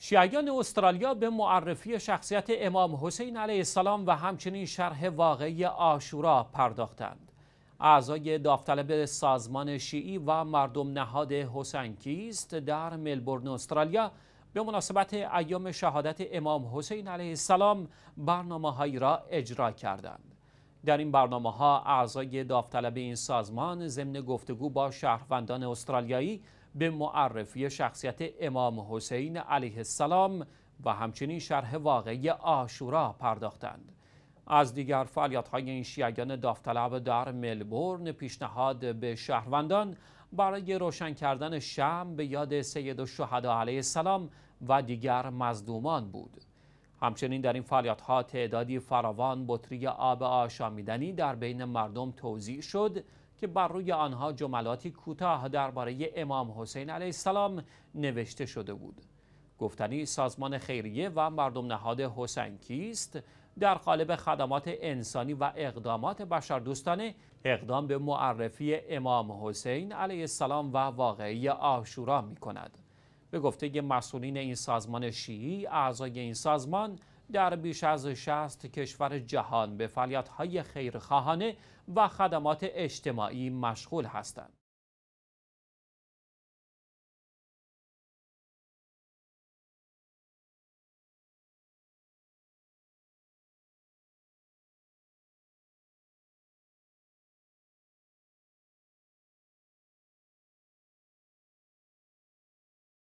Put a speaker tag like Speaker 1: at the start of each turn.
Speaker 1: شیعیان استرالیا به معرفی شخصیت امام حسین علیه السلام و همچنین شرح واقعی آشورا پرداختند. اعضای داوطلب سازمان شیعی و مردم نهاد حسنکیست در ملبورن استرالیا به مناسبت ایام شهادت امام حسین علیه السلام برنامه را اجرا کردند. در این برنامه ها اعضای داوطلب این سازمان ضمن گفتگو با شهروندان استرالیایی به معرفی شخصیت امام حسین علیه السلام و همچنین شرح واقعی آشورا پرداختند از دیگر فعالیت های این شیعیان داوطلب در ملبورن پیشنهاد به شهروندان برای روشن کردن شم به یاد سید الشهدا علیه السلام و دیگر مزدومان بود همچنین در این فعالیت ها تعدادی فراوان بطری آب آشامیدنی در بین مردم توضیح شد که بر روی آنها جملاتی کوتاه درباره امام حسین علیه السلام نوشته شده بود گفتنی سازمان خیریه و مردم نهاد حسین کیست در قالب خدمات انسانی و اقدامات بشردوستانه اقدام به معرفی امام حسین علیه السلام و واقعی آشورا می کند. به گفته مسئولین این سازمان شیعی اعضای این سازمان در بیش از 60 کشور جهان به فعالیت‌های خیرخواهانه و خدمات اجتماعی مشغول هستند.